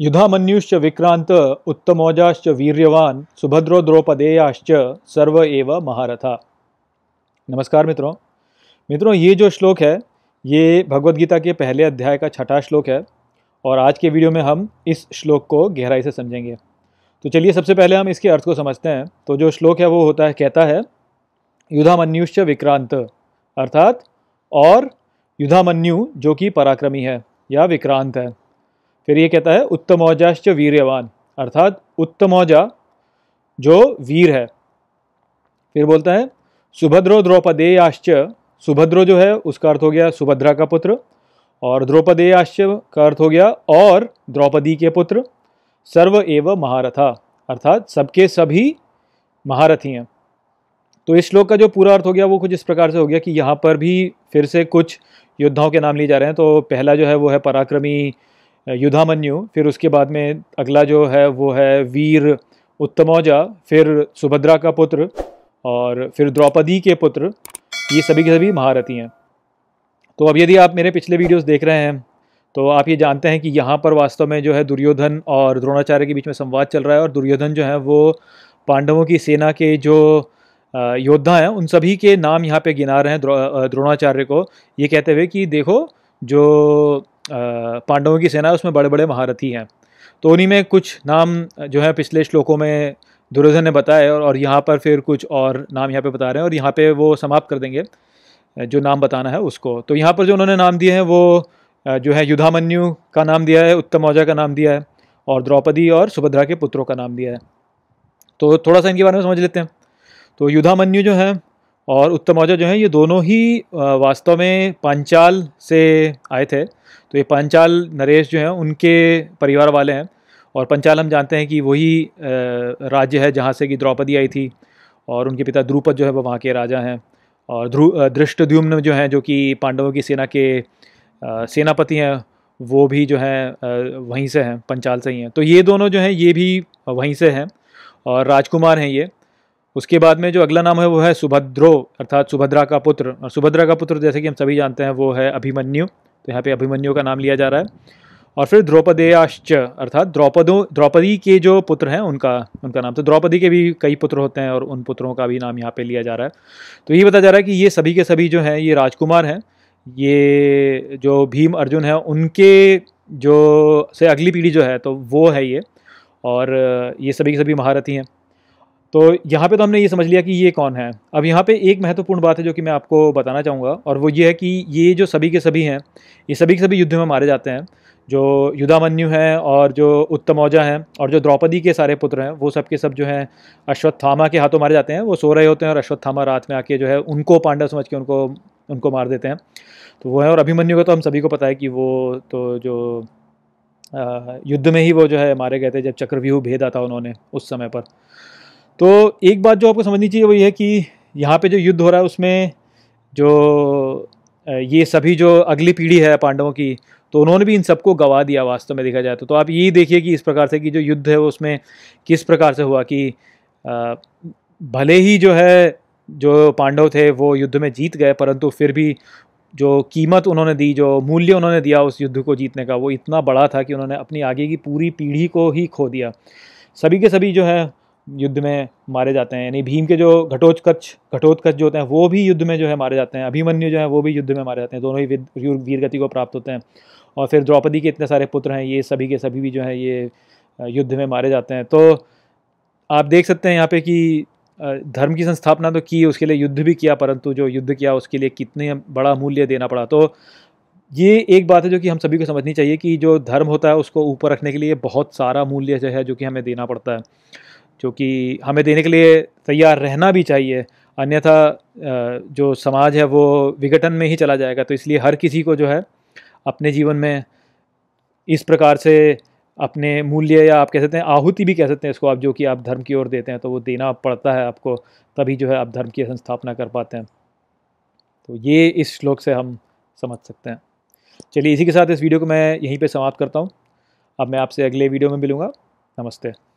युधामन्युश्च विक्रांत उत्तमोजाश्च वीर्यवान सुभद्रो द्रौपदेयाश्च सर्व एव महारथा नमस्कार मित्रों मित्रों ये जो श्लोक है ये भगवदगीता के पहले अध्याय का छठा श्लोक है और आज के वीडियो में हम इस श्लोक को गहराई से समझेंगे तो चलिए सबसे पहले हम इसके अर्थ को समझते हैं तो जो श्लोक है वो होता है कहता है युधामन्युश्च विक्रांत अर्थात और युधामन्यु जो कि पराक्रमी है या विक्रांत है फिर ये कहता है उत्तम औजाश्च वीरवान अर्थात उत्तम औजा जो वीर है फिर बोलता है सुभद्रो द्रौपदेयाश्च सुभद्रो जो है उसका अर्थ हो गया सुभद्रा का पुत्र और द्रौपदेयाश्च का अर्थ हो गया और द्रौपदी के पुत्र सर्व एव महारथा अर्थात सबके सभी महारथी हैं तो इस श्लोक का जो पूरा अर्थ हो गया वो कुछ इस प्रकार से हो गया कि यहाँ पर भी फिर से कुछ योद्धाओं के नाम लिए जा रहे हैं तो पहला जो है वो है पराक्रमी युधामन्यु फिर उसके बाद में अगला जो है वो है वीर उत्तमौजा फिर सुभद्रा का पुत्र और फिर द्रौपदी के पुत्र ये सभी के सभी महारथी हैं तो अब यदि आप मेरे पिछले वीडियोस देख रहे हैं तो आप ये जानते हैं कि यहाँ पर वास्तव में जो है दुर्योधन और द्रोणाचार्य के बीच में संवाद चल रहा है और दुर्योधन जो है वो पांडवों की सेना के जो योद्धा हैं उन सभी के नाम यहाँ पे गिना रहे हैं द्रोणाचार्य को ये कहते हुए कि देखो जो पांडवों की सेना है उसमें बड़े बड़े महारथी हैं तो उन्हीं में कुछ नाम जो है पिछले श्लोकों में दुर्योधन ने बताए और, और यहाँ पर फिर कुछ और नाम यहाँ पे बता रहे हैं और यहाँ पे वो समाप्त कर देंगे जो नाम बताना है उसको तो यहाँ पर जो उन्होंने नाम दिए हैं वो जो है युधामन्यु का नाम दिया है उत्तम औजा का नाम दिया है और द्रौपदी और सुभद्रा के पुत्रों का नाम दिया है तो थोड़ा सा इनके बारे में समझ लेते हैं तो युधामन्यु जो है और उत्तम औजा जो है ये दोनों ही वास्तव में पांचाल से आए थे तो ये पांचाल नरेश जो हैं उनके परिवार वाले हैं और पंचाल हम जानते हैं कि वही राज्य है जहाँ से कि द्रौपदी आई थी और उनके पिता द्रुपद जो है वो वहाँ के राजा हैं और ध्रुव दृष्टद्युम्न जो हैं जो कि पांडवों की सेना के सेनापति हैं वो भी जो हैं वहीं से हैं पंचाल से ही हैं तो ये दोनों जो हैं ये भी वहीं से हैं और राजकुमार हैं ये उसके बाद में जो अगला नाम है वो है सुभद्रो अर्थात सुभद्रा का पुत्र और सुभद्रा का पुत्र जैसे कि हम सभी जानते हैं वो है अभिमन्यु तो यहाँ पे अभिमन्यु का नाम लिया जा रहा है और फिर द्रौपदेयाश्च अर्थात द्रौपदों द्रौपदी के जो पुत्र हैं उनका उनका नाम तो द्रौपदी के भी कई पुत्र होते हैं और उन पुत्रों का भी नाम यहाँ पे लिया जा रहा है तो ये बताया जा रहा है कि ये सभी के सभी जो हैं ये राजकुमार हैं ये जो भीम अर्जुन हैं उनके जो से अगली पीढ़ी जो है तो वो है ये और ये सभी के सभी महारथी हैं तो यहाँ पे तो हमने ये समझ लिया कि ये कौन है अब यहाँ पे एक महत्वपूर्ण बात है जो कि मैं आपको बताना चाहूँगा और वो ये है कि ये जो सभी के सभी हैं ये सभी के सभी युद्ध में मारे जाते हैं जो युद्धामन्यु हैं और जो उत्तमौजा हैं और जो द्रौपदी के सारे पुत्र हैं वो सब के सब जो हैं अश्वत्थामा के हाथों मारे जाते हैं वो सो रहे होते हैं और अश्वत्थामा रात में आके जो है उनको पांडव समझ के उनको उनको मार देते हैं तो वो है और अभिमन्यु का तो हम सभी को पता है कि वो तो जो युद्ध में ही वो जो है मारे गए थे जब चक्रव्यूह भेद आता उन्होंने उस समय पर तो एक बात जो आपको समझनी चाहिए वो ये है कि यहाँ पे जो युद्ध हो रहा है उसमें जो ये सभी जो अगली पीढ़ी है पांडवों की तो उन्होंने भी इन सबको गवा दिया वास्तव में देखा जाए तो, तो आप ये देखिए कि इस प्रकार से कि जो युद्ध है वो उसमें किस प्रकार से हुआ कि भले ही जो है जो पांडव थे वो युद्ध में जीत गए परंतु फिर भी जो कीमत उन्होंने दी जो मूल्य उन्होंने दिया उस युद्ध को जीतने का वो इतना बड़ा था कि उन्होंने अपनी आगे की पूरी पीढ़ी को ही खो दिया सभी के सभी जो है युद्ध में मारे जाते हैं यानी भीम के जो घटोत्कच घटोत्कच जो होते हैं वो भी युद्ध में जो है मारे जाते हैं अभिमन्यु जो है वो भी युद्ध में मारे जाते हैं दोनों ही वीर वीरगति को प्राप्त होते हैं और फिर द्रौपदी के इतने सारे पुत्र हैं ये सभी के सभी भी जो है ये युद्ध में मारे जाते हैं तो आप देख सकते हैं यहाँ पे कि धर्म की संस्थापना तो की उसके लिए युद्ध भी किया परंतु जो युद्ध किया उसके लिए कितने बड़ा मूल्य देना पड़ा तो ये एक बात है जो कि हम सभी को समझनी चाहिए कि जो धर्म होता है उसको ऊपर रखने के लिए बहुत सारा मूल्य जो है जो कि हमें देना पड़ता है जो कि हमें देने के लिए तैयार रहना भी चाहिए अन्यथा जो समाज है वो विघटन में ही चला जाएगा तो इसलिए हर किसी को जो है अपने जीवन में इस प्रकार से अपने मूल्य या आप कह सकते हैं आहुति भी कह सकते हैं इसको आप जो कि आप धर्म की ओर देते हैं तो वो देना पड़ता है आपको तभी जो है आप धर्म की संस्थापना कर पाते हैं तो ये इस श्लोक से हम समझ सकते हैं चलिए इसी के साथ इस वीडियो को मैं यहीं पे समाप्त करता हूँ अब मैं आपसे अगले वीडियो में मिलूँगा नमस्ते